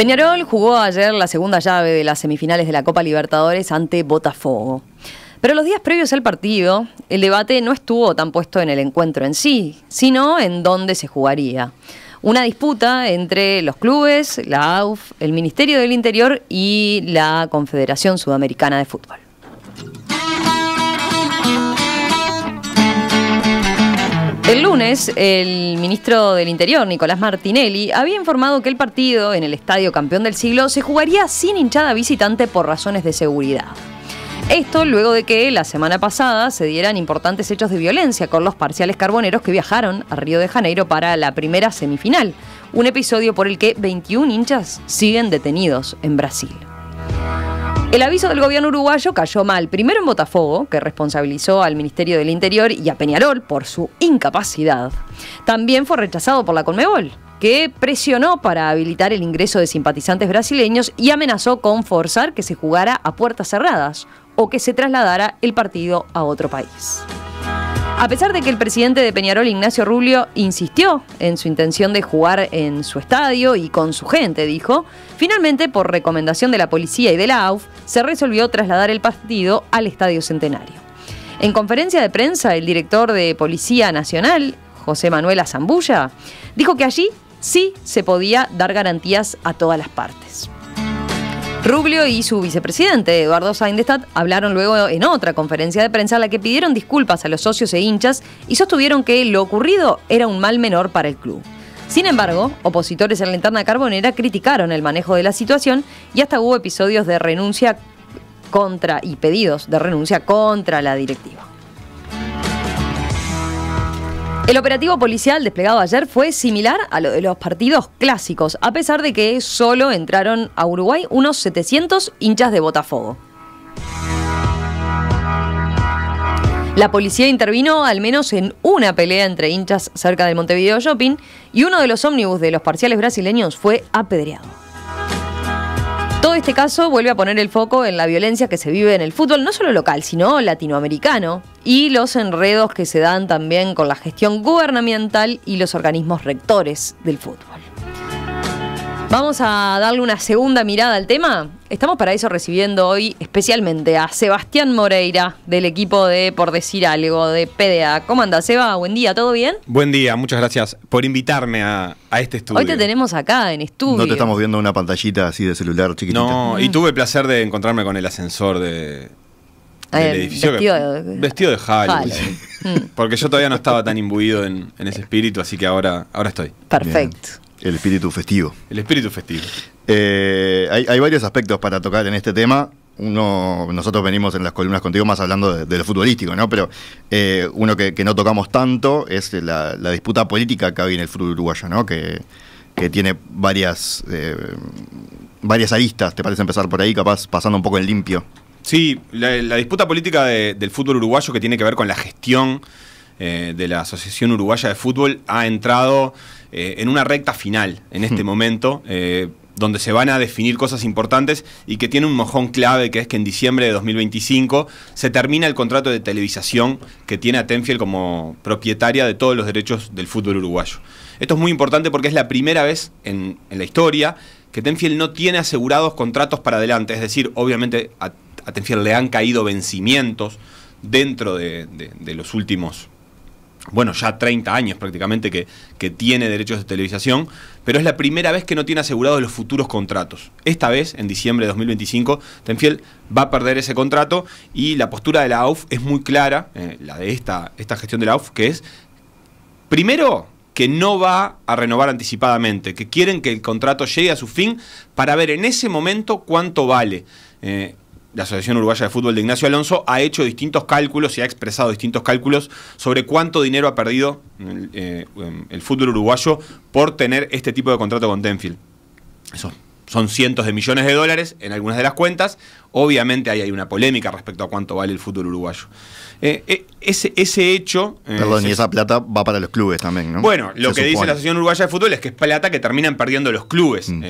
Peñarol jugó ayer la segunda llave de las semifinales de la Copa Libertadores ante Botafogo. Pero los días previos al partido, el debate no estuvo tan puesto en el encuentro en sí, sino en dónde se jugaría. Una disputa entre los clubes, la AUF, el Ministerio del Interior y la Confederación Sudamericana de Fútbol. El lunes, el ministro del Interior, Nicolás Martinelli, había informado que el partido en el Estadio Campeón del Siglo se jugaría sin hinchada visitante por razones de seguridad. Esto luego de que la semana pasada se dieran importantes hechos de violencia con los parciales carboneros que viajaron a Río de Janeiro para la primera semifinal, un episodio por el que 21 hinchas siguen detenidos en Brasil. El aviso del gobierno uruguayo cayó mal, primero en Botafogo, que responsabilizó al Ministerio del Interior y a Peñarol por su incapacidad. También fue rechazado por la Conmebol, que presionó para habilitar el ingreso de simpatizantes brasileños y amenazó con forzar que se jugara a puertas cerradas o que se trasladara el partido a otro país. A pesar de que el presidente de Peñarol, Ignacio Rubio, insistió en su intención de jugar en su estadio y con su gente, dijo, finalmente, por recomendación de la policía y de la AUF, se resolvió trasladar el partido al Estadio Centenario. En conferencia de prensa, el director de Policía Nacional, José Manuel Azambulla, dijo que allí sí se podía dar garantías a todas las partes. Rubio y su vicepresidente, Eduardo Seindestad, hablaron luego en otra conferencia de prensa la que pidieron disculpas a los socios e hinchas y sostuvieron que lo ocurrido era un mal menor para el club. Sin embargo, opositores en la interna carbonera criticaron el manejo de la situación y hasta hubo episodios de renuncia contra y pedidos de renuncia contra la directiva. El operativo policial desplegado ayer fue similar a lo de los partidos clásicos, a pesar de que solo entraron a Uruguay unos 700 hinchas de Botafogo. La policía intervino al menos en una pelea entre hinchas cerca del Montevideo Shopping y uno de los ómnibus de los parciales brasileños fue apedreado. Todo este caso vuelve a poner el foco en la violencia que se vive en el fútbol, no solo local, sino latinoamericano, y los enredos que se dan también con la gestión gubernamental y los organismos rectores del fútbol. Vamos a darle una segunda mirada al tema Estamos para eso recibiendo hoy especialmente a Sebastián Moreira del equipo de Por Decir Algo, de PDA. ¿Cómo andas, Seba? Buen día, ¿todo bien? Buen día, muchas gracias por invitarme a, este estudio. Hoy te tenemos acá en estudio. No te estamos viendo una pantallita así de celular chiquitita. No, y mm. tuve el placer de encontrarme con el ascensor de, del eh, edificio. Vestido, de, vestido mm. Porque yo todavía no estaba tan imbuido en, ese espíritu, así que ahora, ahora estoy. Perfecto. El espíritu festivo. El espíritu festivo. Eh, hay, varios aspectos para tocar en este tema. Uno, nosotros venimos en las columnas contigo más hablando de, lo futbolístico, ¿no? Pero eh, uno que, no tocamos tanto es la, disputa política que hay en el fútbol uruguayo, ¿no? Que, tiene varias, eh, varias aristas. ¿Te parece empezar por ahí, capaz pasando un poco en limpio? Sí, la, disputa política del fútbol uruguayo que tiene que ver con la gestión de la Asociación Uruguaya de Fútbol ha entrado en una recta final en este momento donde se van a definir cosas importantes y que tiene un mojón clave, que es que en diciembre de 2025 se termina el contrato de televisación que tiene a Tenfiel como propietaria de todos los derechos del fútbol uruguayo. Esto es muy importante porque es la primera vez en, la historia que Tenfiel no tiene asegurados contratos para adelante, es decir, obviamente a, Tenfiel le han caído vencimientos dentro de, los últimos bueno, ya 30 años prácticamente que, que, tiene derechos de televisación, pero es la primera vez que no tiene asegurados los futuros contratos. Esta vez, en diciembre de 2025, Tenfiel va a perder ese contrato y la postura de la AUF es muy clara, eh, la de esta, esta gestión de la AUF, que es, primero, que no va a renovar anticipadamente, que quieren que el contrato llegue a su fin para ver en ese momento cuánto vale. Eh, la Asociación Uruguaya de Fútbol de Ignacio Alonso, ha hecho distintos cálculos y ha expresado distintos cálculos sobre cuánto dinero ha perdido mm, eh, em, el, fútbol uruguayo por tener este tipo de contrato con Tenfield. Eso son cientos de millones de dólares en algunas de las cuentas. Obviamente ahí hay una polémica respecto a cuánto vale el fútbol uruguayo. Eh, eh, ese, ese, hecho... Perdón, y esa plata va para los clubes también, ¿no? Bueno, lo que dice la Asociación Uruguaya de Fútbol es que es plata que terminan perdiendo los clubes mm.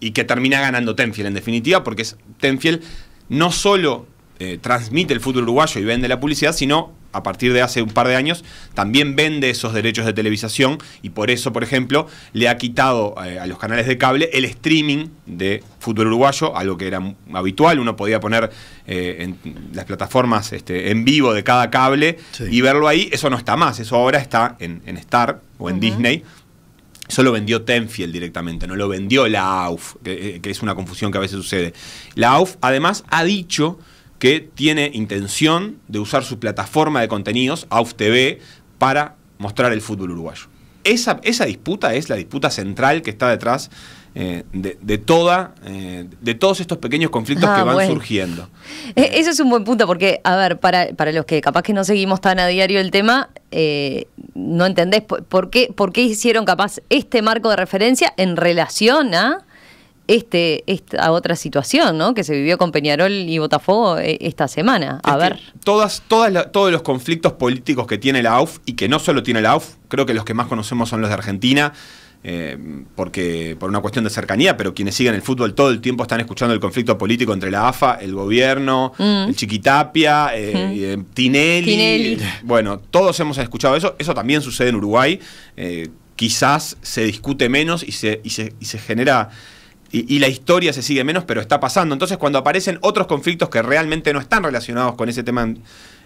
y que termina ganando Tenfield en definitiva, porque es, Tenfield no solo eh, transmite el fútbol uruguayo y vende la publicidad, sino a partir de hace un par de años, también vende esos derechos de televisación y por eso, por ejemplo, le ha quitado eh, a los canales de cable el streaming de fútbol uruguayo, algo que era habitual, uno podía poner eh, en las plataformas este, en vivo de cada cable y verlo ahí, eso no está más, eso ahora está en, Star o en Disney Solo vendió Tenfield directamente, no lo vendió la AUF, eh, que, es una confusión que a veces sucede. La AUF además ha dicho que tiene intención de usar su plataforma de contenidos, AUF TV, para mostrar el fútbol uruguayo. Esa, esa, disputa es la disputa central que está detrás eh, de, de, toda, eh, de todos estos pequeños conflictos ah, que van surgiendo. Eh, eso es un buen punto, porque, a ver, para, los que capaz que no seguimos tan a diario el tema, no entendés por, qué, por qué hicieron capaz este marco de referencia en relación a este, esta otra situación que se vivió con Peñarol y Botafogo esta semana. A este, ver. Todas, todas todos los conflictos políticos que tiene la AUF y que no solo tiene la AUF, creo que los que más conocemos son los de Argentina. Eh, porque por una cuestión de cercanía, pero quienes siguen el fútbol todo el tiempo están escuchando el conflicto político entre la AFA, el gobierno, mm. el Chiquitapia, eh, mm. eh, Tinelli. Bueno, todos hemos escuchado eso. Eso también sucede en Uruguay. quizás se discute menos y se, y se, genera... y, la historia se sigue menos, pero está pasando. Entonces, cuando aparecen otros conflictos que realmente no están relacionados con ese tema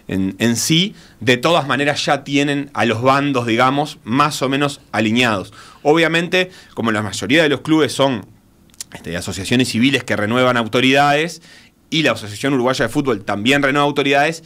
en, sí, de todas maneras ya tienen a los bandos, digamos, más o menos alineados. Obviamente, como la mayoría de los clubes son este, asociaciones civiles que renuevan autoridades y la Asociación Uruguaya de Fútbol también renueva autoridades,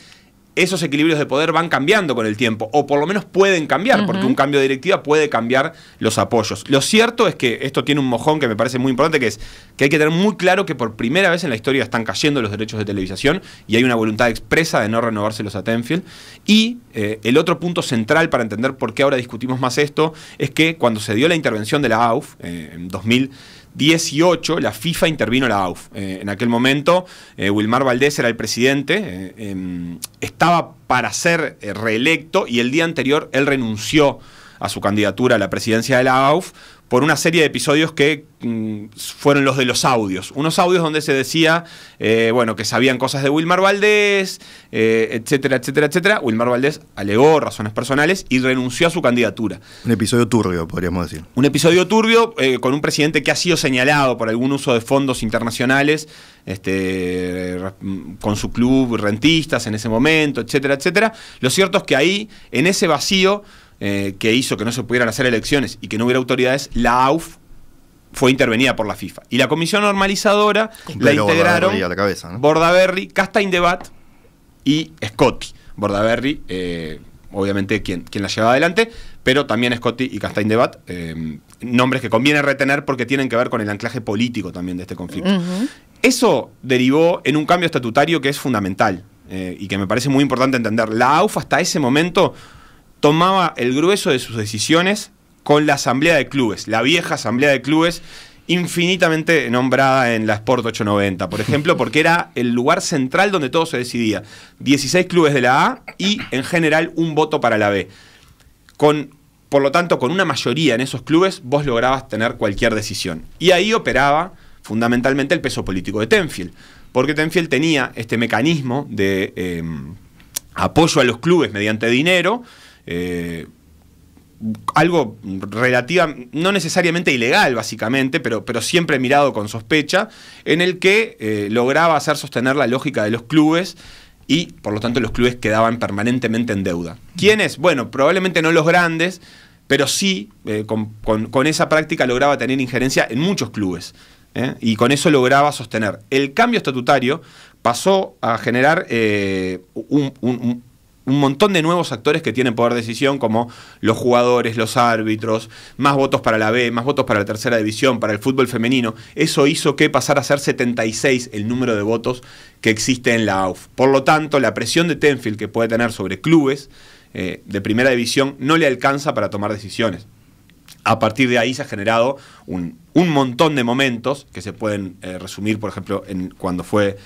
esos equilibrios de poder van cambiando con el tiempo, o por lo menos pueden cambiar, porque un cambio de directiva puede cambiar los apoyos. Lo cierto es que esto tiene un mojón que me parece muy importante, que es que hay que tener muy claro que por primera vez en la historia están cayendo los derechos de televisión y hay una voluntad expresa de no renovárselos a Tenfield. Y eh, el otro punto central para entender por qué ahora discutimos más esto es que cuando se dio la intervención de la AUF eh, en 2000, 18 la FIFA intervino la AUF. Eh, en aquel momento eh, Wilmar Valdés era el presidente, eh, em, estaba para ser reelecto y el día anterior él renunció a su candidatura a la presidencia de la AUF por una serie de episodios que mm, fueron los de los audios. Unos audios donde se decía, eh, bueno, que sabían cosas de Wilmar Valdés, eh, etcétera, etcétera, etcétera. Wilmar Valdés alegó razones personales y renunció a su candidatura. Un episodio turbio, podríamos decir. Un episodio turbio eh, con un presidente que ha sido señalado por algún uso de fondos internacionales este, mm, con su club rentistas en ese momento, etcétera, etcétera. Lo cierto es que ahí, en ese vacío, eh, que hizo que no se pudieran hacer elecciones y que no hubiera autoridades, la AUF fue intervenida por la FIFA. Y la comisión normalizadora la integraron Bordaberry, a Debat y Scotty Bordaberry, eh, obviamente, quien, quien la lleva adelante, pero también Scotti y Castain Debat, eh, nombres que conviene retener porque tienen que ver con el anclaje político también de este conflicto. Eso derivó en un cambio estatutario que es fundamental y que me parece muy importante entender. La AUF hasta ese momento tomaba el grueso de sus decisiones con la Asamblea de Clubes, la vieja Asamblea de Clubes, infinitamente nombrada en la Sport 890, por ejemplo, porque era el lugar central donde todo se decidía. 16 clubes de la A y en general un voto para la B. Con, por lo tanto, con una mayoría en esos clubes, vos lograbas tener cualquier decisión. Y ahí operaba fundamentalmente el peso político de Tenfield, porque Tenfield tenía este mecanismo de em, apoyo a los clubes mediante dinero, eh, algo relativa, no necesariamente ilegal básicamente, pero, pero siempre mirado con sospecha, en el que eh, lograba hacer sostener la lógica de los clubes y por lo tanto los clubes quedaban permanentemente en deuda. ¿Quiénes? Bueno, probablemente no los grandes, pero sí eh, con, esa práctica lograba tener injerencia en muchos clubes y con eso lograba sostener. El cambio estatutario pasó a generar un un montón de nuevos actores que tienen poder de decisión, como los jugadores, los árbitros, más votos para la B, más votos para la tercera división, para el fútbol femenino. Eso hizo que pasara a ser 76 el número de votos que existe en la AUF. Por lo tanto, la presión de Tenfield que puede tener sobre clubes eh, de primera división no le alcanza para tomar decisiones. A partir de ahí se ha generado un, montón de momentos que se pueden eh, resumir, por ejemplo, en cuando fue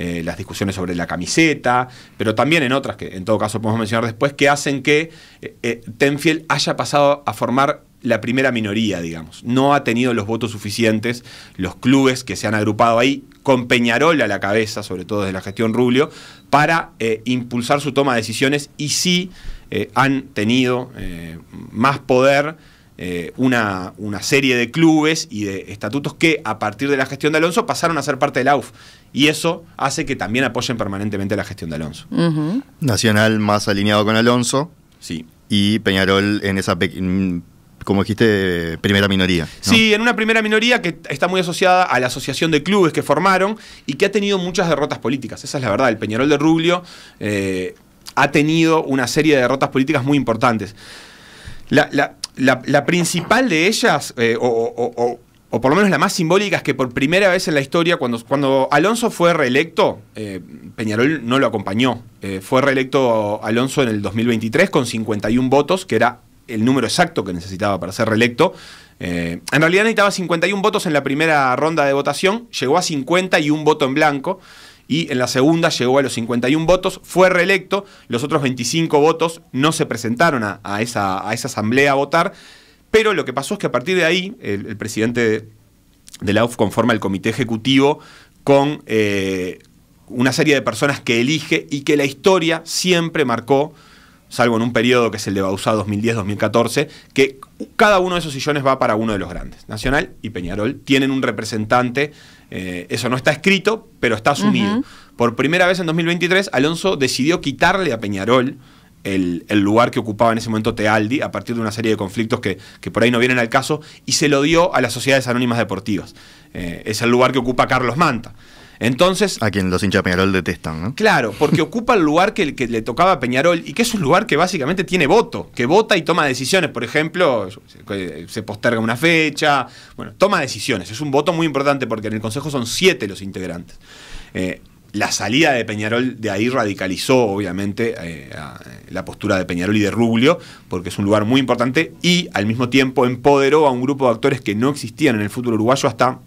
eh, las discusiones sobre la camiseta, pero también en otras que en todo caso podemos mencionar después, que hacen que eh, eh, Tenfiel haya pasado a formar la primera minoría, digamos. No ha tenido los votos suficientes los clubes que se han agrupado ahí, con Peñarol a la cabeza, sobre todo desde la gestión Rubio, para impulsar su toma de decisiones y sí han tenido más poder una, una, serie de clubes y de estatutos que a partir de la gestión de Alonso pasaron a ser parte del AUF y eso hace que también apoyen permanentemente la gestión de Alonso. Nacional más alineado con Alonso. Sí. Y Peñarol en esa, como dijiste, primera minoría. Sí, en una primera minoría que está muy asociada a la asociación de clubes que formaron y que ha tenido muchas derrotas políticas. Esa es la verdad. El Peñarol de Rubio eh, ha tenido una serie de derrotas políticas muy importantes. La, principal de ellas, eh, o por lo menos la más simbólica, es que por primera vez en la historia, cuando, cuando Alonso fue reelecto, eh, Peñarol no lo acompañó. Eh, fue reelecto Alonso en el 2023 con 51 votos, que era el número exacto que necesitaba para ser reelecto. Eh, en realidad necesitaba 51 votos en la primera ronda de votación, llegó a 50 y un voto en blanco. Y en la segunda llegó a los 51 votos, fue reelecto, los otros 25 votos no se presentaron a esa, a esa asamblea a votar. Pero lo que pasó es que a partir de ahí, el, presidente de, la UF conforma el comité ejecutivo con eh, una serie de personas que elige y que la historia siempre marcó, salvo en un periodo que es el de Bausá 2010-2014, que cada uno de esos sillones va para uno de los grandes. Nacional y Peñarol tienen un representante, eh, eso no está escrito, pero está asumido. Por primera vez en 2023, Alonso decidió quitarle a Peñarol el, lugar que ocupaba en ese momento Tealdi a partir de una serie de conflictos que, por ahí no vienen al caso y se lo dio a las sociedades anónimas deportivas. Eh, es el lugar que ocupa Carlos Manta. Entonces. A quien los hinchas Peñarol detestan, Claro, porque ocupa el lugar que, le tocaba a Peñarol y que es un lugar que básicamente tiene voto, que vota y toma decisiones. Por ejemplo, se, posterga una fecha, bueno, toma decisiones. Es un voto muy importante porque en el Consejo son siete los integrantes. Eh, la salida de Peñarol de ahí radicalizó, obviamente, eh, eh, la postura de Peñarol y de Rubio, porque es un lugar muy importante y al mismo tiempo empoderó a un grupo de actores que no existían en el fútbol uruguayo hasta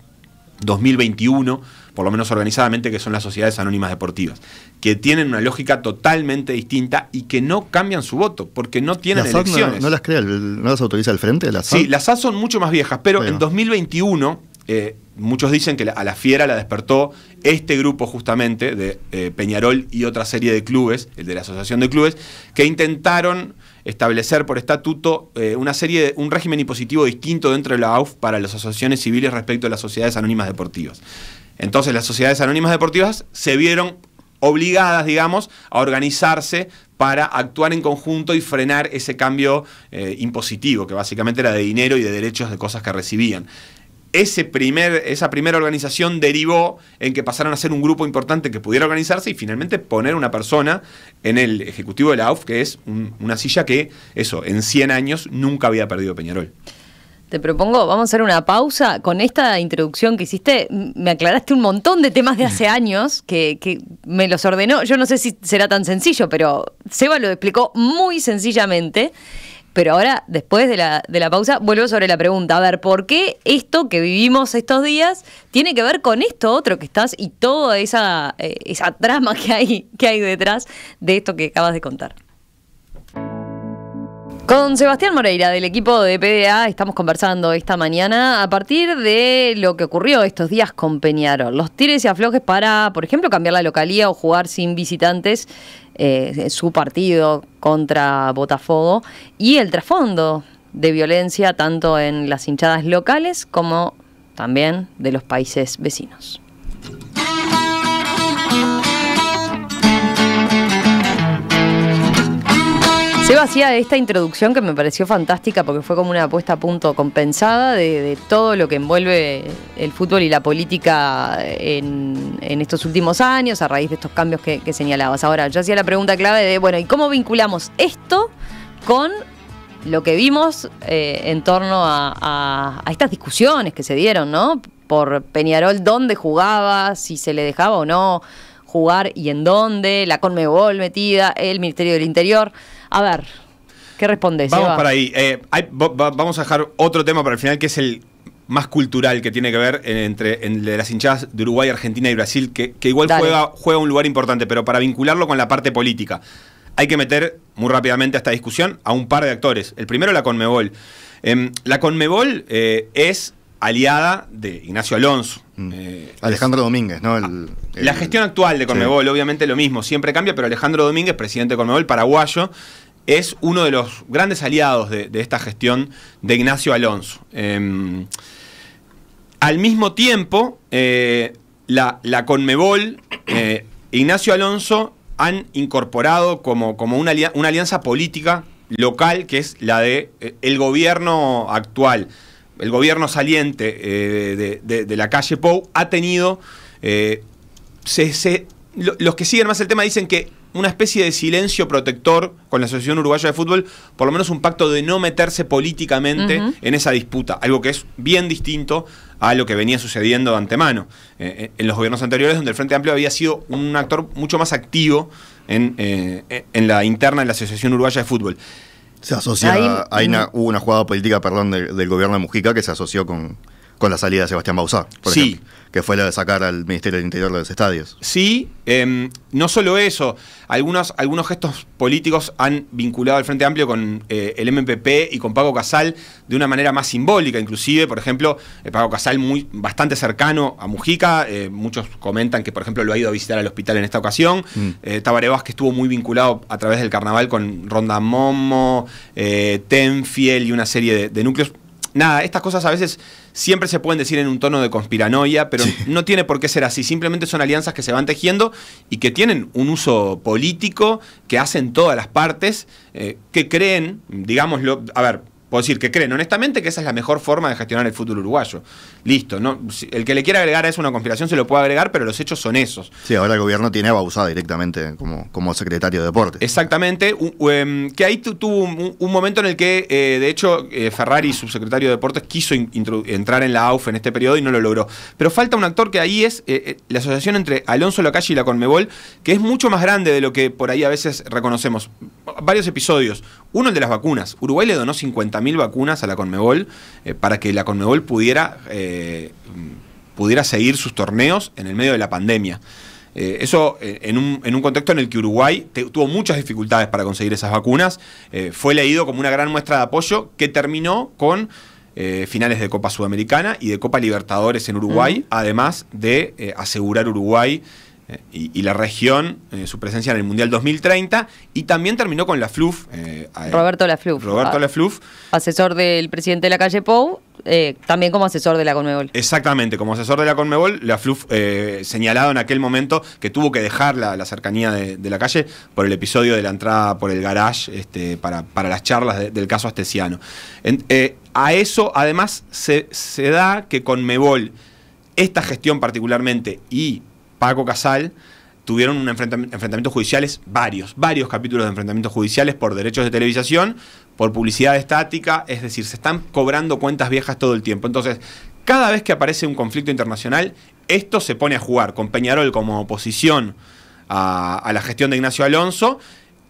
2021, por lo menos organizadamente, que son las sociedades anónimas deportivas, que tienen una lógica totalmente distinta y que no cambian su voto, porque no tienen elecciones. No, las crea, no las autoriza el frente? ¿La sí, las SAS son mucho más viejas, pero en 2021 muchos dicen que a la fiera la despertó este grupo justamente de eh, Peñarol y otra serie de clubes, el de la Asociación de Clubes, que intentaron establecer por estatuto eh, una serie un régimen impositivo distinto dentro de la AUF para las asociaciones civiles respecto a las sociedades anónimas deportivas. Entonces las sociedades anónimas deportivas se vieron obligadas, digamos, a organizarse para actuar en conjunto y frenar ese cambio eh, impositivo, que básicamente era de dinero y de derechos de cosas que recibían ese primer, esa primera organización derivó en que pasaron a ser un grupo importante que pudiera organizarse y finalmente poner una persona en el ejecutivo de la AUF, que es una silla que, eso, en 100 años nunca había perdido Peñarol. Te propongo, vamos a hacer una pausa. Con esta introducción que hiciste, me aclaraste un montón de temas de hace años que, que, me los ordenó. Yo no sé si será tan sencillo, pero Seba lo explicó muy sencillamente. Pero ahora, después de la, pausa, vuelvo sobre la pregunta. A ver, ¿por qué esto que vivimos estos días tiene que ver con esto otro que estás y toda esa, eh, esa trama que hay, que hay detrás de esto que acabas de contar? Con Sebastián Moreira del equipo de PDA estamos conversando esta mañana a partir de lo que ocurrió estos días con Peñarol. Los tires y aflojes para, por ejemplo, cambiar la localía o jugar sin visitantes eh, su partido contra Botafogo y el trasfondo de violencia tanto en las hinchadas locales como también de los países vecinos. Yo hacía esta introducción que me pareció fantástica porque fue como una apuesta a punto compensada de, todo lo que envuelve el fútbol y la política en, estos últimos años a raíz de estos cambios que, señalabas. Ahora, yo hacía la pregunta clave de, bueno, ¿y cómo vinculamos esto con lo que vimos eh, en torno a, estas discusiones que se dieron, ¿no? Por Peñarol, dónde jugaba, si se le dejaba o no jugar y en dónde, la Conmebol metida, el Ministerio del Interior. A ver, ¿qué respondes? Vamos para ahí. Eh, vamos a dejar otro tema para el final, que es el más cultural que tiene que ver entre, las hinchadas de Uruguay, Argentina y Brasil, que, igual juega, juega un lugar importante, pero para vincularlo con la parte política, hay que meter muy rápidamente a esta discusión a un par de actores. El primero, la Conmebol. Em, la Conmebol eh, es aliada de Ignacio Alonso. Mm. Eh, Alejandro Domínguez, ¿no? Ah, la gestión actual de Conmebol, obviamente lo mismo, siempre cambia, pero Alejandro Domínguez, presidente de Conmebol, paraguayo, es uno de los grandes aliados de, esta gestión de Ignacio Alonso. Em, al mismo tiempo, eh, la, Conmebol, e Ignacio Alonso han incorporado como, como una, alianza, una, alianza política local que es la de eh, el gobierno actual. El gobierno saliente de, la calle Pou ha tenido... los que siguen más el tema dicen que una especie de silencio protector con la Asociación Uruguaya de Fútbol, por lo menos un pacto de no meterse políticamente en esa disputa, algo que es bien distinto a lo que venía sucediendo de antemano. Eh, eh, en los gobiernos anteriores, donde el Frente Amplio había sido un actor mucho más activo en, eh, la interna de la Asociación Uruguaya de Fútbol. Se asoció hubo una jugada política, perdón, del gobierno de Mujica que se asoció con, con la salida de Sebastián Bauzá, por sí. ejemplo, que fue la de sacar al Ministerio del Interior de los estadios. Sí, em, no solo eso, algunos, algunos gestos políticos han vinculado al Frente Amplio con eh, el MPP y con Pago Casal de una manera más simbólica, inclusive, por ejemplo, Pago eh, Paco Casal muy, bastante cercano a Mujica, eh, muchos comentan que, por ejemplo, lo ha ido a visitar al hospital en esta ocasión, mm. Tabarebas, que estuvo muy vinculado a través del carnaval con Ronda Momo, Tenfiel y una serie de núcleos nada, estas cosas a veces siempre se pueden decir en un tono de conspiranoia, pero no tiene por qué ser así. Simplemente son alianzas que se van tejiendo y que tienen un uso político que hacen todas las partes, eh, que creen, digámoslo, a ver, Puedo decir que creen honestamente que esa es la mejor forma de gestionar el fútbol uruguayo. Listo, no, el que le quiera agregar es una conspiración se lo puede agregar, pero los hechos son esos. Sí, ahora el gobierno tiene a directamente como, secretario de deportes. Exactamente, em, que ahí tuvo un, momento en el que, eh, de hecho, eh, Ferrari Ferrari, subsecretario de deportes, quiso entrar en la AUF en este periodo y no lo logró. Pero falta un actor que ahí es eh, la asociación entre Alonso Lacalle y la Conmebol, que es mucho más grande de lo que por ahí a veces reconocemos. Varios episodios. Uno, el de las vacunas. Uruguay le donó 50.000 vacunas a la Conmebol eh, para que la Conmebol pudiera, eh, mm, pudiera seguir sus torneos en el medio de la pandemia. Eh, eso en un, contexto en el que Uruguay tuvo muchas dificultades para conseguir esas vacunas, fue leído como una gran muestra de apoyo que terminó con finales de Copa Sudamericana y de Copa Libertadores en Uruguay, además de asegurar Uruguay eh, y, la región, eh, su presencia en el Mundial 2030, y también terminó con la FLUF. Eh, Roberto la FLUF. Roberto la FLUF. Asesor del presidente de la calle Pou, también como asesor de la Conmebol. Exactamente, como asesor de la Conmebol, la FLUF señalado en aquel momento que tuvo que dejar la, cercanía de, la calle por el episodio de la entrada por el garage este, para, las charlas del caso Astesiano. a eso, además, se, se da que Conmebol, esta gestión particularmente y Paco Casal tuvieron enfrentamientos judiciales, varios, varios capítulos de enfrentamientos judiciales por derechos de televisación, por publicidad estática, es decir, se están cobrando cuentas viejas todo el tiempo. Entonces, cada vez que aparece un conflicto internacional, esto se pone a jugar con Peñarol como oposición a, la gestión de Ignacio Alonso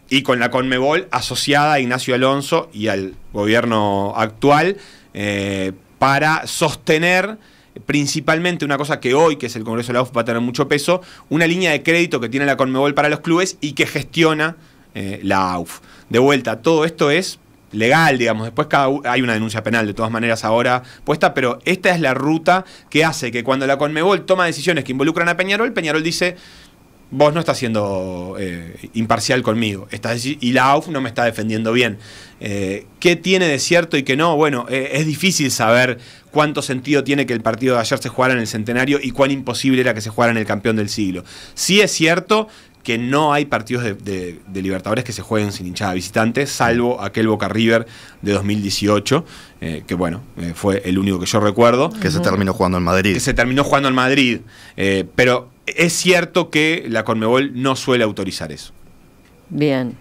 y con la Conmebol asociada a Ignacio Alonso y al gobierno actual eh, para sostener principalmente una cosa que hoy, que es el Congreso de la UF, va a tener mucho peso, una línea de crédito que tiene la Conmebol para los clubes y que gestiona eh, la AUF. De vuelta, todo esto es legal, digamos, después hay una denuncia penal de todas maneras ahora puesta, pero esta es la ruta que hace que cuando la Conmebol toma decisiones que involucran a Peñarol, Peñarol dice, vos no estás siendo eh, imparcial conmigo, y la AUF no me está defendiendo bien. Eh, ¿Qué tiene de cierto y qué no? Bueno, eh, es difícil saber cuánto sentido tiene que el partido de ayer se jugara en el centenario y cuán imposible era que se jugara en el campeón del siglo. Sí es cierto que no hay partidos de, Libertadores que se jueguen sin hinchada visitante, salvo aquel Boca River de 2018, que bueno, fue el único que yo recuerdo. Que se terminó jugando en Madrid. Que se terminó jugando en Madrid, pero es cierto que la Conmebol no suele autorizar eso. Bien.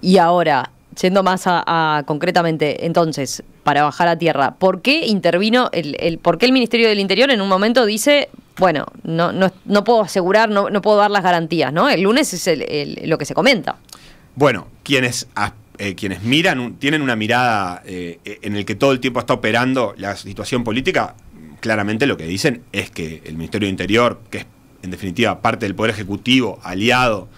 Y ahora, yendo más a, concretamente, entonces, para bajar a tierra, ¿por qué intervino el, por qué el Ministerio del Interior en un momento dice, bueno, no, no, puedo asegurar, no, puedo dar las garantías, ¿no? El lunes es lo que se comenta. Bueno, quienes, eh, quienes miran, tienen una mirada eh, en el que todo el tiempo está operando la situación política, claramente lo que dicen es que el Ministerio del Interior, que es en definitiva, parte del Poder Ejecutivo aliado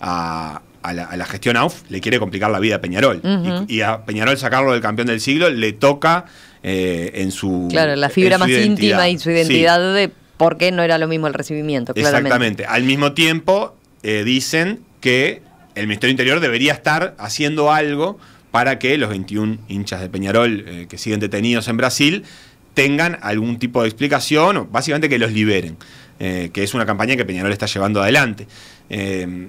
a, la, gestión AUF, le quiere complicar la vida a Peñarol. y, a Peñarol sacarlo del campeón del siglo le toca eh, en su. Claro, la fibra más íntima y su identidad de por qué no era lo mismo el recibimiento, Exactamente. Al mismo tiempo, eh, dicen que el Ministerio Interior debería estar haciendo algo para que los 21 hinchas de Peñarol eh, que siguen detenidos en Brasil tengan algún tipo de explicación o básicamente que los liberen. Eh, que es una campaña que Peñarol está llevando adelante. Eh,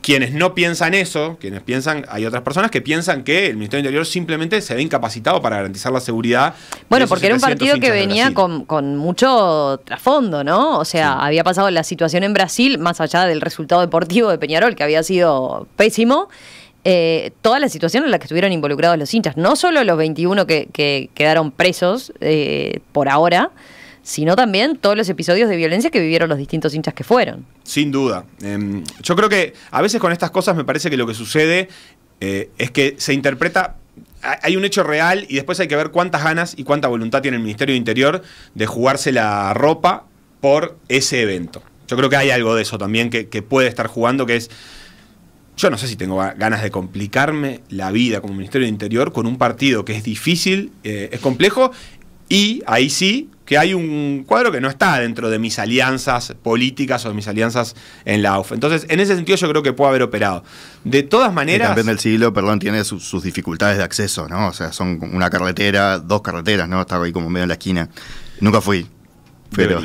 quienes no piensan eso, quienes piensan, hay otras personas que piensan que el Ministerio del Interior simplemente se ve incapacitado para garantizar la seguridad. Bueno, porque era un partido que venía con, mucho trasfondo, ¿no? O sea, había pasado la situación en Brasil, más allá del resultado deportivo de Peñarol, que había sido pésimo. Eh, toda la situación en la que estuvieron involucrados los hinchas, no solo los 21 que, quedaron presos por ahora, sino también todos los episodios de violencia que vivieron los distintos hinchas que fueron. Sin duda. Em, yo creo que a veces con estas cosas me parece que lo que sucede eh, es que se interpreta hay un hecho real y después hay que ver cuántas ganas y cuánta voluntad tiene el Ministerio de Interior de jugarse la ropa por ese evento. Yo creo que hay algo de eso también que, puede estar jugando, que es, yo no sé si tengo ganas de complicarme la vida como Ministerio de Interior con un partido que es difícil, eh, es complejo, y ahí sí, que hay un cuadro que no está dentro de mis alianzas políticas o de mis alianzas en la UF. Entonces, en ese sentido yo creo que puede haber operado. De todas maneras... El del siglo, perdón, tiene sus dificultades de acceso, ¿no? O sea, son una carretera, dos carreteras, ¿no? Estaba ahí como medio en la esquina. Nunca fui. Pero...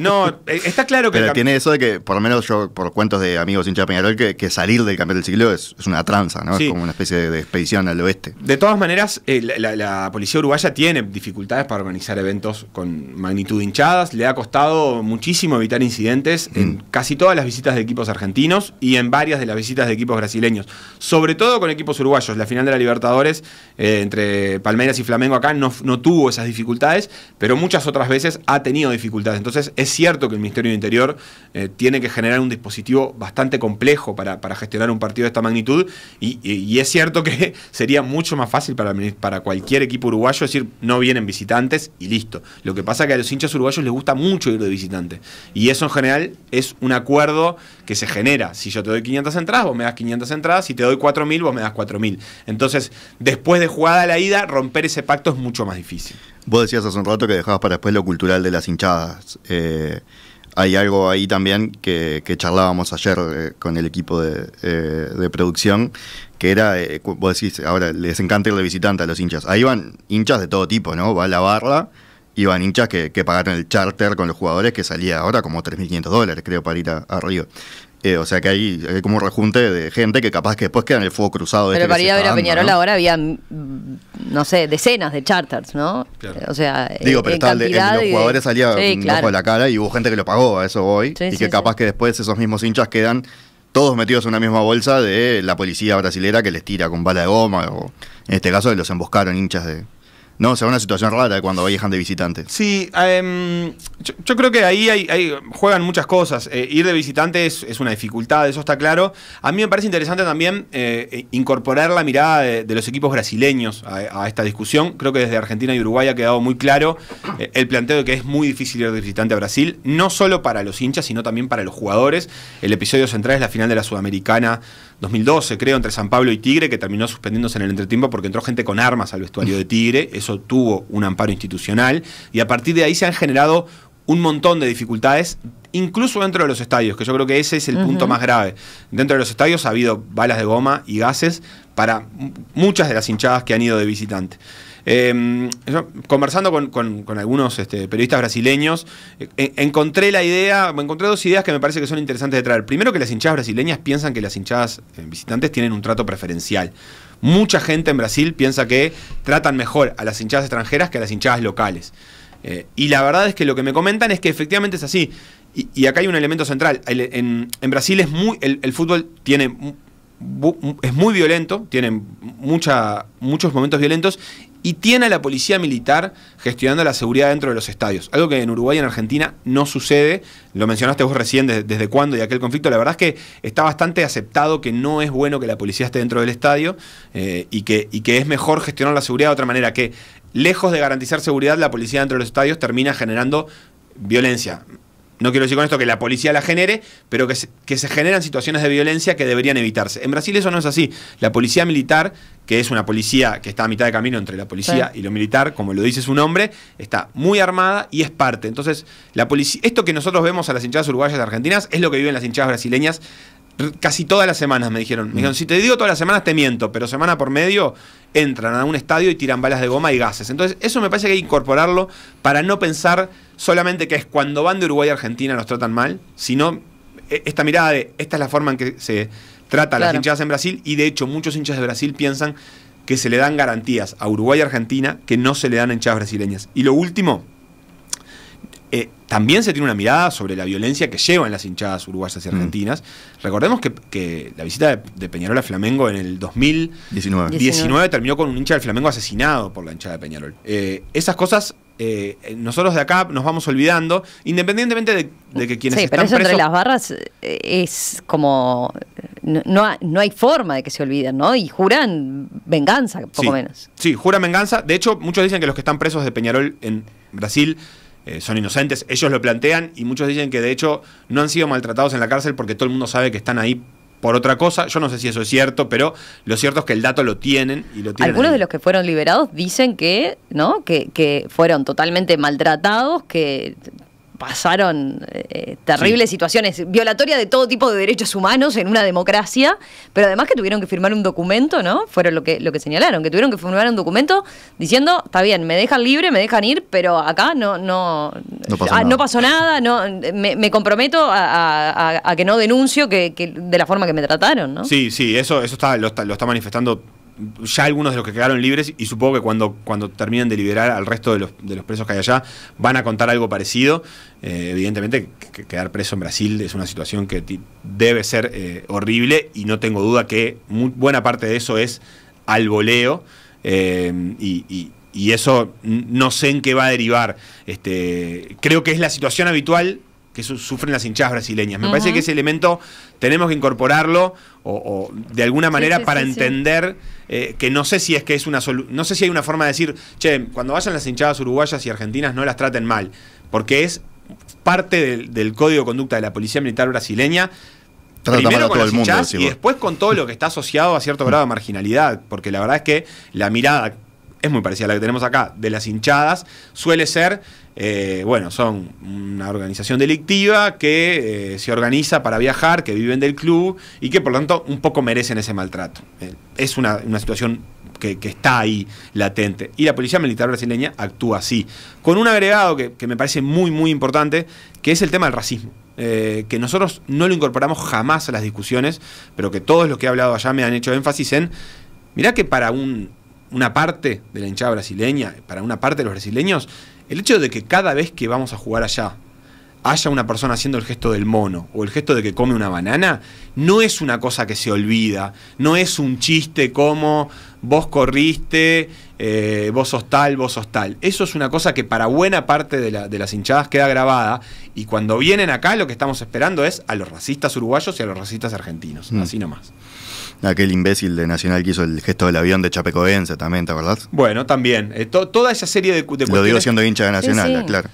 No, eh, está claro que... Pero tiene eso de que, por lo menos yo, por cuentos de amigos hincha de Peñarol, que, salir del campeón del ciclo es, una tranza, ¿no? Es como una especie de, expedición al oeste. De todas maneras, eh, la, policía uruguaya tiene dificultades para organizar eventos con magnitud hinchadas. Le ha costado muchísimo evitar incidentes en mm. casi todas las visitas de equipos argentinos y en varias de las visitas de equipos brasileños. Sobre todo con equipos uruguayos. La final de la Libertadores eh, entre Palmeiras y Flamengo acá no, no tuvo esas dificultades, pero muchas otras veces ha tenido dificultades entonces, es cierto que el Ministerio del Interior eh, tiene que generar un dispositivo bastante complejo para, gestionar un partido de esta magnitud y, es cierto que sería mucho más fácil para, para cualquier equipo uruguayo decir no vienen visitantes y listo. Lo que pasa es que a los hinchas uruguayos les gusta mucho ir de visitante y eso en general es un acuerdo que se genera. Si yo te doy 500 entradas, vos me das 500 entradas, si te doy 4.000, vos me das 4.000. Entonces, después de jugada la ida, romper ese pacto es mucho más difícil. Vos decías hace un rato que dejabas para después lo cultural de las hinchadas. Eh, hay algo ahí también que, charlábamos ayer eh, con el equipo de, eh, producción, que era, vos decís, ahora les encanta ir de visitante a los hinchas. Ahí van hinchas de todo tipo, ¿no? Va la barra y hinchas que, pagaron el charter con los jugadores que salía ahora como 3.500 dólares, creo, para ir a, a Río. Eh, o sea que hay, como un rejunte de gente que capaz que después quedan en el fuego cruzado. Pero para ir a ver a Peñarol ahora había, mm, no sé, decenas de charters, ¿no? O sea, Digo, pero en los jugadores salía un de la cara y hubo gente que lo pagó a eso hoy. y que capaz que después esos mismos hinchas quedan todos metidos en una misma bolsa de la policía brasilera que les tira con bala de goma o en este caso los emboscaron hinchas de, no, o sea, una situación rara cuando viajan de visitante. Sí, em, yo, creo que ahí juegan muchas cosas. Eh, ir de visitante es, una dificultad, eso está claro. A mí me parece interesante también eh, eh, incorporar la mirada de, los equipos brasileños a, esta discusión. Creo que desde Argentina y Uruguay ha quedado muy claro el planteo de que es muy difícil ir de visitante a Brasil, no solo para los hinchas, sino también para los jugadores. El episodio central es la final de la Sudamericana 2012, creo, entre San Pablo y Tigre, que terminó suspendiéndose en el entretiempo porque entró gente con armas al vestuario de Tigre, eso tuvo un amparo institucional, y a partir de ahí se han generado un montón de dificultades, incluso dentro de los estadios, que yo creo que ese es el punto más grave. Dentro de los estadios ha habido balas de goma y gases para muchas de las hinchadas que han ido de visitante. Em, conversando con, algunos este, periodistas brasileños, eh, encontré la idea, encontré dos ideas que me parece que son interesantes de traer. Primero, que las hinchadas brasileñas piensan que las hinchadas eh, visitantes tienen un trato preferencial. Mucha gente en Brasil piensa que tratan mejor a las hinchadas extranjeras que a las hinchadas locales. Eh, y la verdad es que lo que me comentan es que efectivamente es así. Y, acá hay un elemento central. en, Brasil es muy, el, fútbol tiene, es muy violento, tiene muchos momentos violentos y tiene a la policía militar gestionando la seguridad dentro de los estadios. Algo que en Uruguay y en Argentina no sucede. Lo mencionaste vos recién desde, cuándo y aquel conflicto. La verdad es que está bastante aceptado que no es bueno que la policía esté dentro del estadio eh, y, que, y que es mejor gestionar la seguridad de otra manera. Que lejos de garantizar seguridad, la policía dentro de los estadios termina generando violencia no quiero decir con esto que la policía la genere, pero que se, que se, generan situaciones de violencia que deberían evitarse. En Brasil eso no es así. La policía militar, que es una policía que está a mitad de camino entre la policía y lo militar, como lo dice su nombre, está muy armada y es parte. Entonces, la esto que nosotros vemos a las hinchadas uruguayas y argentinas es lo que viven las hinchadas brasileñas casi todas las semanas me dijeron. Me dijeron, mm. si te digo todas las semanas te miento, pero semana por medio entran a un estadio y tiran balas de goma y gases. Entonces, eso me parece que hay que incorporarlo para no pensar solamente que es cuando van de Uruguay a Argentina los tratan mal, sino e, esta mirada de esta es la forma en que se trata a las hinchadas en Brasil y de hecho muchos hinchas de Brasil piensan que se le dan garantías a Uruguay y Argentina que no se le dan a hinchadas brasileñas. Y lo último, eh, también se tiene una mirada sobre la violencia que llevan las hinchadas uruguayas y mm. argentinas. Recordemos que, la visita de, Peñarol a Flamengo en el 2019 terminó con un hincha del Flamengo asesinado por la hinchada de Peñarol. Eh, esas cosas eh, nosotros de acá nos vamos olvidando, independientemente de, que quienes sí, pero eso entre las barras es como no, hay forma de que se olviden, ¿no? Y juran venganza, poco menos. Sí, juran venganza. De hecho, muchos dicen que los que están presos de Peñarol en Brasil eh, son inocentes. Ellos lo plantean y muchos dicen que de hecho no han sido maltratados en la cárcel porque todo el mundo sabe que están ahí por otra cosa. Yo no sé si eso es cierto, pero lo cierto es que el dato lo tienen y lo tienen. Algunos de los que fueron liberados dicen que, ¿no? Que, que fueron totalmente maltratados, que pasaron eh, terribles situaciones, violatoria de todo tipo de derechos humanos en una democracia, pero además que tuvieron que firmar un documento, ¿no? Fueron lo que, lo que señalaron, que tuvieron que firmar un documento diciendo, está bien, me dejan libre, me dejan ir, pero acá no, no, no, pasó, ah, nada. no me, comprometo a, que no denuncio que, de la forma que me trataron, ¿no? Sí, sí, eso, eso está, lo está manifestando ya algunos de los que quedaron libres, y supongo que cuando, cuando terminen de liberar al resto de los, presos que hay allá, van a contar algo parecido. Eh, evidentemente, quedar preso en Brasil es una situación que debe ser eh, horrible, y no tengo duda que buena parte de eso es al voleo, eh, y, y, eso no sé en qué va a derivar. Este, creo que es la situación habitual que sufren las hinchadas brasileñas. Me parece que ese elemento tenemos que incorporarlo o, de alguna manera para entender eh, que no sé si es que es una no sé si hay una forma de decir, che, cuando vayan las hinchadas uruguayas y argentinas no las traten mal, porque es parte del, código de conducta de la policía militar brasileña Primero a todo el mundo, y después con todo lo que está asociado a cierto grado de marginalidad, porque la verdad es que la mirada es muy parecida a la que tenemos acá de las hinchadas, suele ser eh, bueno, son una organización delictiva que eh, se organiza para viajar, que viven del club y que por lo tanto un poco merecen ese maltrato. Eh, es una, situación que, está ahí latente. Y la policía militar brasileña actúa así. Con un agregado que, me parece muy, muy importante, que es el tema del racismo. que nosotros no lo incorporamos jamás a las discusiones, pero que todos los que he hablado allá me han hecho énfasis en, mirá que para una parte de la hinchada brasileña, para una parte de los brasileños, el hecho de que cada vez que vamos a jugar allá haya una persona haciendo el gesto del mono o el gesto de que come una banana, no es una cosa que se olvida, no es un chiste como vos corriste, eh, vos sos tal, vos sos tal. Eso es una cosa que para buena parte de, las hinchadas queda grabada y cuando vienen acá lo que estamos esperando es a los racistas uruguayos y a los racistas argentinos, mm. así nomás aquel imbécil de Nacional que hizo el gesto del avión de Chapecoense también, ¿te acordás? Bueno, también. Eh, toda esa serie de, Lo digo siendo hincha de Nacional, claro.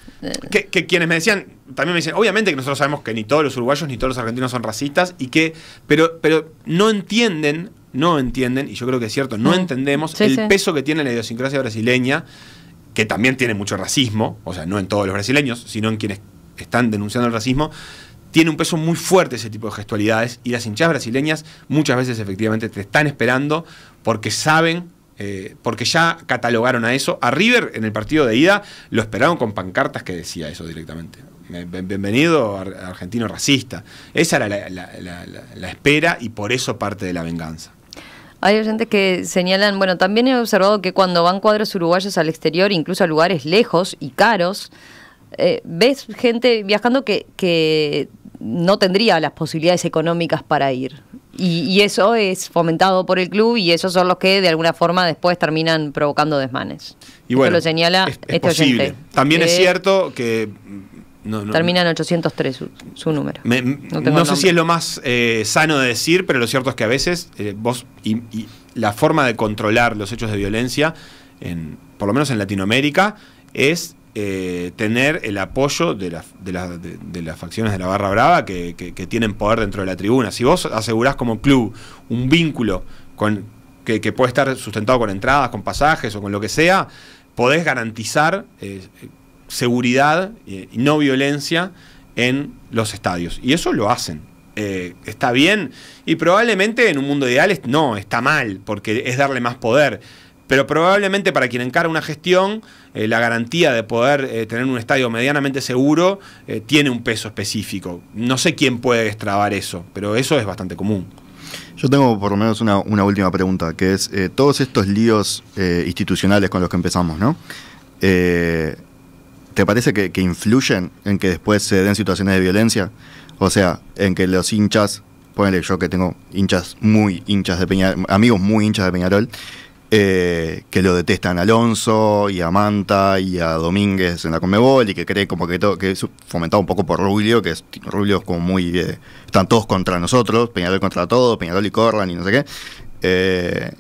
Que, quienes me decían, también me decían, obviamente que nosotros sabemos que ni todos los uruguayos ni todos los argentinos son racistas y que, pero, pero no entienden, no entienden, y yo creo que es cierto, no mm. entendemos el peso que tiene la idiosincrasia brasileña, que también tiene mucho racismo, o sea, no en todos los brasileños, sino en quienes están denunciando el racismo, tiene un peso muy fuerte ese tipo de gestualidades y las hinchas brasileñas muchas veces efectivamente te están esperando porque saben eh, porque ya catalogaron a eso. A River en el partido de ida lo esperaron con pancartas que decía eso directamente. Bienvenido argentino racista. Esa era la, espera y por eso parte de la venganza. Hay gente que señalan, bueno, también he observado que cuando van cuadros uruguayos al exterior, incluso a lugares lejos y caros, eh, ves gente viajando que no tendría las posibilidades económicas para ir. Y, eso es fomentado por el club y esos son los que de alguna forma después terminan provocando desmanes. Y bueno, lo señala es, este posible. También es cierto que mm, no, 803 su, número. Mm, no, sé si es lo más eh, sano de decir, pero lo cierto es que a veces eh, vos y, y, la forma de controlar los hechos de violencia, en, por lo menos en Latinoamérica, es eh, tener el apoyo de, de, las facciones de la Barra Brava que, tienen poder dentro de la tribuna. Si vos asegurás como club un vínculo con, que, puede estar sustentado con entradas, con pasajes o con lo que sea, podés garantizar eh, seguridad eh, y no violencia en los estadios. Y eso lo hacen. está bien y probablemente en un mundo ideal no, está mal, porque es darle más poder pero probablemente para quien encara una gestión, eh, la garantía de poder eh, tener un estadio medianamente seguro eh, tiene un peso específico. No sé quién puede extrabar eso, pero eso es bastante común. Yo tengo por lo menos una, última pregunta, que es todos estos líos institucionales con los que empezamos, ¿no? ¿Te parece que, influyen en que después se den situaciones de violencia? O sea, en que los hinchas, ponele yo que tengo hinchas muy hinchas de amigos muy hinchas de Peñarol, eh, que lo detestan a Alonso y a Manta y a Domínguez en la Conmebol y que cree como que, todo, que es fomentado un poco por Rubio, que es, Rubio es como muy... Eh, están todos contra nosotros, Peñarol contra todos, Peñarol y Corran y no sé qué. Eh,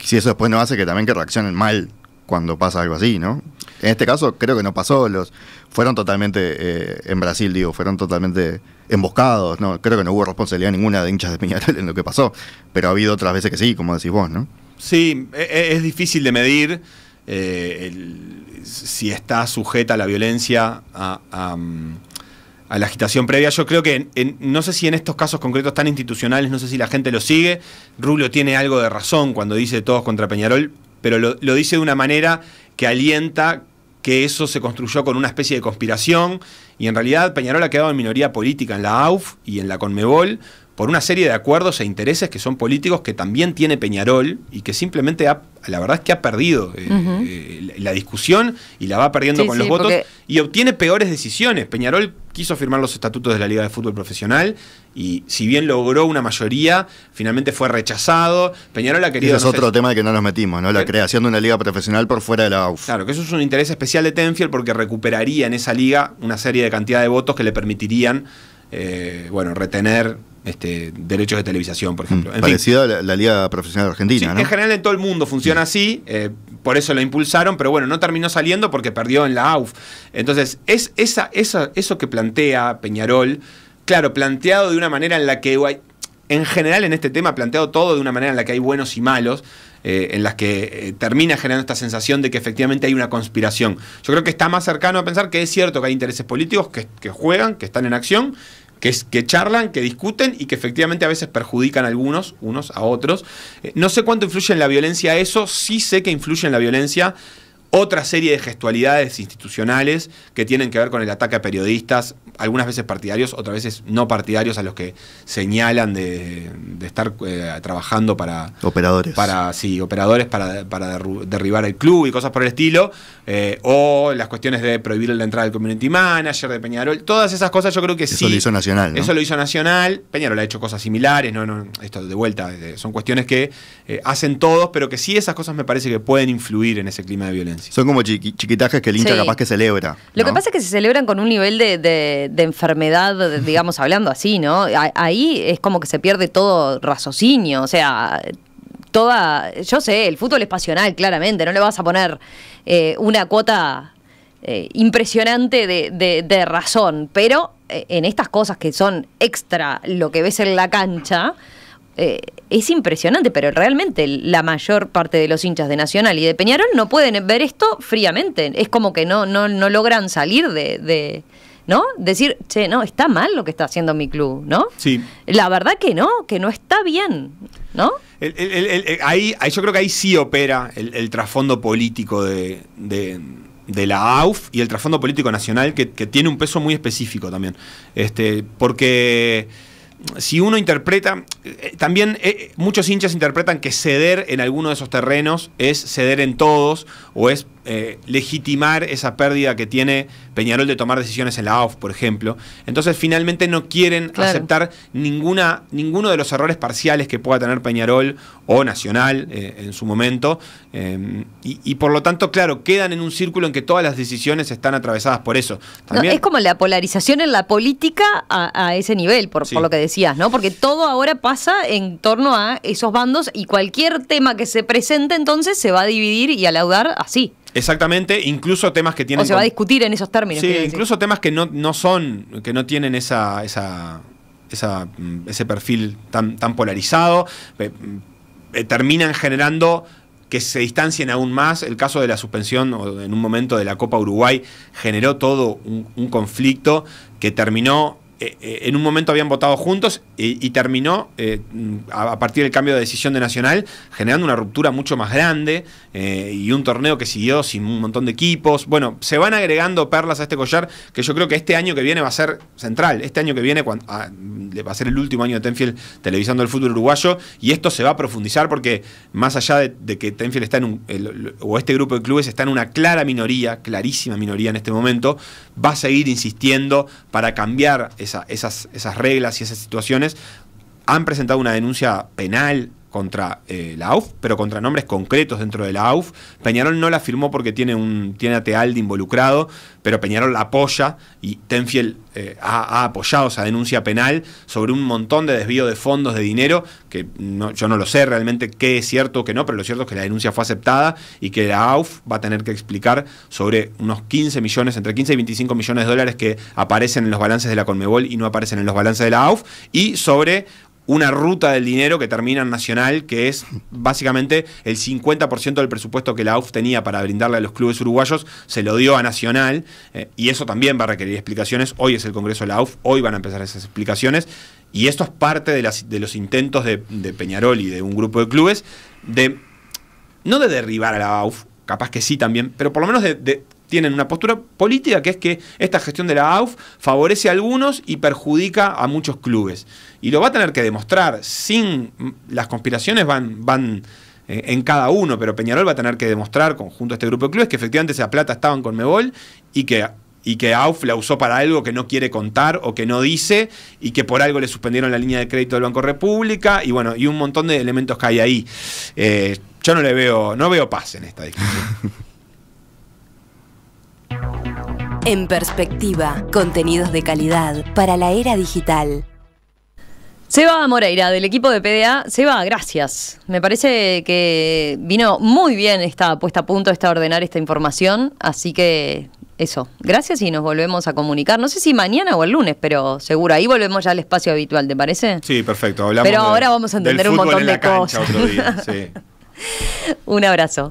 si eso después no hace que también que reaccionen mal cuando pasa algo así, ¿no? En este caso creo que no pasó, los fueron totalmente, en Brasil digo, fueron totalmente emboscados, ¿no? Creo que no hubo responsabilidad ninguna de hinchas de Peñarol en lo que pasó, pero ha habido otras veces que sí, como decís vos, ¿no? Sí, e, e, es, difícil de medir eh, si está sujeta a la violencia mm, a, la agitación previa. Yo creo que no sé si en estos casos concretos tan institucionales, no sé si la gente lo sigue. Rubio tiene algo de razón cuando dice todos contra Peñarol, pero lo, lo dice de una manera que alienta que eso se construyó con una especie de conspiración y en realidad Peñarol ha quedado en minoría política en la AUF y en la CONMEBOL por una serie de acuerdos e intereses que son políticos que también tiene Peñarol y que simplemente la verdad es que ha perdido eh, eh, la discusión y la va perdiendo con los votos y obtiene peores decisiones. Peñarol quiso firmar los estatutos de la Liga de Fútbol Profesional y si bien logró una mayoría, finalmente fue rechazado. Peñarol ha querido... Y es otro tema de que no nos metimos, ¿no? La eh, creación de una liga profesional por fuera de la UF. Claro, que eso es un interés especial de Tenfield porque recuperaría en esa liga una serie de cantidad de votos que le permitirían retener este, derechos de televisación, por ejemplo. Parecida mm, parecido a la, Liga Profesional Argentina. En general en todo el mundo funciona así, eh, por eso la impulsaron, pero bueno, no terminó saliendo porque perdió en la AUF. Entonces, es esa, eso que plantea Peñarol, claro, planteado de una manera en la que en general en este tema planteado todo de una manera en la que hay buenos y malos, eh, en las que eh, termina generando esta sensación de que efectivamente hay una conspiración. Yo creo que está más cercano a pensar que es cierto que hay intereses políticos que juegan, que están en acción que, que charlan, que discuten y que efectivamente a veces perjudican a algunos, unos a otros. Eh, no sé cuánto influye en la violencia eso, sí sé que influye en la violencia otra serie de gestualidades institucionales que tienen que ver con el ataque a periodistas, algunas veces partidarios, otras veces no partidarios, a los que señalan de, estar eh, trabajando para... Operadores. Para, sí, operadores para, derribar el club y cosas por el estilo, eh, o las cuestiones de prohibir la entrada del community manager de Peñarol, todas esas cosas yo creo que sí. Eso lo hizo Nacional. Eso lo hizo Nacional, Peñarol ha hecho cosas similares, esto de vuelta, eh, son cuestiones que hacen todos, pero que sí esas cosas me parece que pueden influir en ese clima de violencia. Son como chiquitajes que el hincha capaz que celebra. Lo que pasa es que se celebran con un nivel de, enfermedad, digamos, hablando así, ¿no? ahí es como que se pierde todo raciocinio, o sea, toda, yo sé, el fútbol es pasional, claramente, no le vas a poner eh, una cuota eh, impresionante de, de, razón, pero eh, en estas cosas que son extra lo que ves en la cancha, eh, es impresionante, pero realmente la mayor parte de los hinchas de Nacional y de Peñarol no pueden ver esto fríamente. Es como que no, no, logran salir de, ¿no? Decir, che, no, está mal lo que está haciendo mi club, ¿no? Sí. La verdad que no, que no está bien, ¿no? Eh, ahí, yo creo que ahí sí opera el, trasfondo político de, la AUF y el trasfondo político nacional que, tiene un peso muy específico también. Este, porque si uno interpreta, eh, también eh, muchos hinchas interpretan que ceder en alguno de esos terrenos es ceder en todos o es eh, legitimar esa pérdida que tiene Peñarol de tomar decisiones en la AUF, por ejemplo. Entonces, finalmente no quieren aceptar ninguna, ninguno de los errores parciales que pueda tener Peñarol o Nacional eh, en su momento. Eh, y, por lo tanto, claro, quedan en un círculo en que todas las decisiones están atravesadas por eso. es como la polarización en la política a, ese nivel, por, lo que decías, ¿no? Porque todo ahora pasa en torno a esos bandos y cualquier tema que se presente entonces se va a dividir y a alaudar así. Exactamente, incluso temas que tienen. O se va a discutir en esos términos. Sí, incluso temas que no, son, que no tienen esa, esa, mm, ese perfil tan, tan polarizado, mm, eh, terminan generando que se distancien aún más. El caso de la suspensión en un momento de la Copa Uruguay generó todo un conflicto que terminó eh, eh, en un momento habían votado juntos y, terminó, eh, a, partir del cambio de decisión de Nacional, generando una ruptura mucho más grande y un torneo que siguió sin un montón de equipos. Bueno, se van agregando perlas a este collar que yo creo que este año que viene va a ser central. Este año que viene ah, va a ser el último año de Tenfield televisando el fútbol uruguayo y esto se va a profundizar porque más allá de, que Tenfield está en un, o este grupo de clubes está en una clara minoría, clarísima minoría en este momento, va a seguir insistiendo para cambiar esas, esas reglas y esas situaciones, han presentado una denuncia penal contra eh, la AUF, pero contra nombres concretos dentro de la AUF. Peñarol no la firmó porque tiene, un, tiene a Tealdi involucrado, pero Peñarol la apoya y Tenfiel eh, ha, apoyado esa denuncia penal sobre un montón de desvío de fondos de dinero, que yo no lo sé realmente qué es cierto o qué no, pero lo cierto es que la denuncia fue aceptada y que la AUF va a tener que explicar sobre unos 15 millones, entre 15 y 25 millones de dólares que aparecen en los balances de la Conmebol y no aparecen en los balances de la AUF, y sobre una ruta del dinero que termina en Nacional, que es básicamente el 50% del presupuesto que la AUF tenía para brindarle a los clubes uruguayos, se lo dio a Nacional, eh, y eso también va a requerir explicaciones. Hoy es el Congreso de la AUF, hoy van a empezar esas explicaciones, y esto es parte de, los intentos de, Peñarol y de un grupo de clubes de, no de derribar a la AUF, capaz que sí también, pero por lo menos de tienen una postura política que es que esta gestión de la AUF favorece a algunos y perjudica a muchos clubes. Y lo va a tener que demostrar, sin mm, las conspiraciones van, van eh, en cada uno, pero Peñarol va a tener que demostrar, conjunto a este grupo de clubes, que efectivamente esa plata estaban con Mebol y que y que AUF la usó para algo que no quiere contar o que no dice y que por algo le suspendieron la línea de crédito del Banco República y bueno, y un montón de elementos que hay ahí. Eh, yo no le veo, no veo paz en esta discusión. En perspectiva, contenidos de calidad para la era digital. Seba Moreira, del equipo de PDA. Seba, gracias. Me parece que vino muy bien esta puesta a punto, esta ordenar esta información. Así que eso, gracias y nos volvemos a comunicar. No sé si mañana o el lunes, pero seguro. Ahí volvemos ya al espacio habitual, ¿te parece? Sí, perfecto. Hablamos pero ahora vamos a entender un montón de cosas. un abrazo.